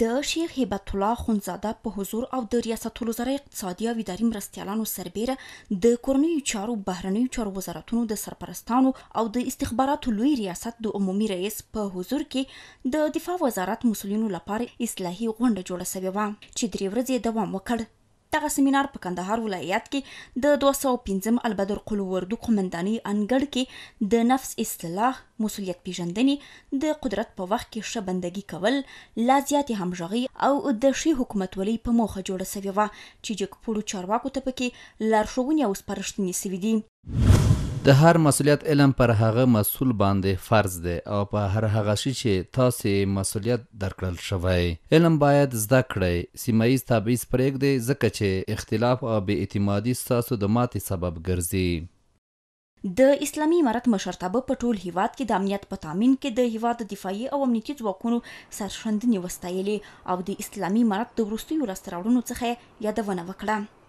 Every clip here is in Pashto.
د شیخ هبت الله خونزاده په حضور او د ریاست الوزرا اقتصادي او اداري مرستیالانو سربېره د کورنیو چارو بهرنیو چارو وزارتونو د سرپرستانو او د استخباراتو لوی ریاست د عمومي رئیس په حضور کې د دفاع وزارت مسولینو لپاره اصلاحي غونډه جوړه شوې وه چې درې ورځې دوام وکړ دغه سیمینار په کندهار ولایت کې د 215 البدر قلو وردو قومنداني انګړ کې د نفس اصطلاح مسولیت پیژندنې د قدرت په وخت کې شبندګي کول لا زیات همغږي او د شی حکومت ولې په موخه جوړه سوی و چې جګ پړو چارواکو ته پکې لارښوونې او سپارښتنې سوي دي د هر مسولیت علم پر هغه مسول باندې فرض دی او په هر هغه شي چې تاسې مسولیت درکړل شوی علم باید زده کړئ سیمایز تبعیض پرېږدئ ځکه چې اختلاف او بې اعتمادي ستاسو د ماتې سبب ګرځي د اسلامي امارت مشرتابه په ټول هیواد کې د امنیت په تامین کې د هیواد د دفاعي او امنیتي ځواکونو سرښندنې وستایلې او د اسلامي امارت د وروستیو راستراوړنو څخه یادونه وکړه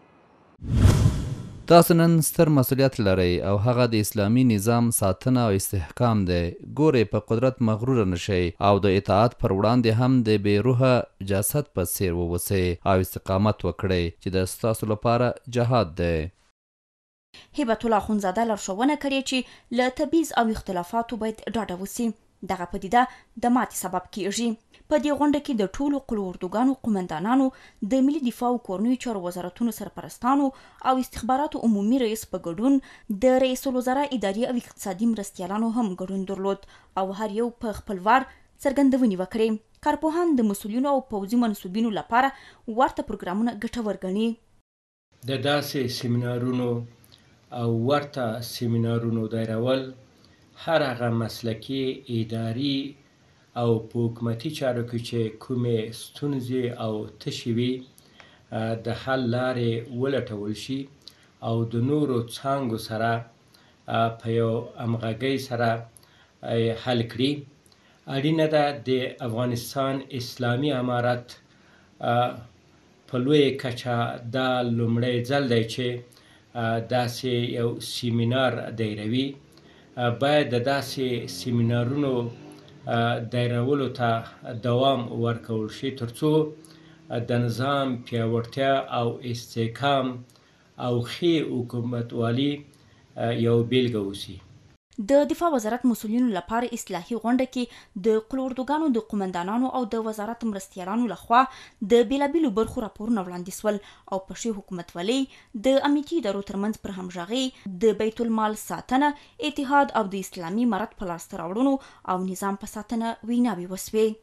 تاسو نن ستر مسولیت لرئ او هغه د اسلامی نظام ساتنه او استحکام دی ګورې په قدرت مغرور نشئ او د اطاعت پر وړاندې هم د بې روحه جسد په څیر ووسئ او استقامت وکړئ چې د ستاسو لپاره جهاد دی هیبت الله خونزاده لارښوونه کړې چې له تبعیض او اختلافاتو باید ډاډه وسی دغه پدیده د ماتې سبب کیږي په دې غونډه کې د ټولو قلوردوګانو قومندانانو د ملي دفاع او کورنیو چارو وزارتونو سرپرستانو او استخباراتو عمومي رئیس په ګډون د رئیس الوزرا اداري او اقتصادي مرستیالانو هم ګډون درلود او هر یو په خپل وار څرګندونې وکړې کارپوهان د مسولینو او پوځي منصوبینو لپاره ورته پروګرامونه ګټور ګڼي د داسې سیمینارونو او ورته سیمینارونو دایرول هر هغه مسلکي اداري او په حکومتي چارو کې چې کومې ستونزې او تشې وي د حل لارې ولټول شي او د نورو څانګو سره په یو همغږۍ سره حل کړي اړینه ده د افغانستان اسلامي امارت په لویه کچه دا لومړی ځل دی چې داسې یو سیمینار دایروي باید د داسې سیمینارونو دایرولو ته دوام ورکول شي ترڅو د نظام پیاوړتیا او استحکام او ښې حکومتوالي یو بیلګه اوسي د دفاع وزارت مسولینو لپاره اصلاحي غونډه کې د قلوردوګانو د قومندانانو او د وزارت مرستيالانو لخوا د بیلابیلو برخو راپورونه وړاندې سول او په شی حکومت ولې د امنیتي درو ترمنځ پر همغږي د بیت المال ساتنه اتحاد او د اسلامي مرت په لاس راوړونو او نظام په ساتنه ویناوي وسوي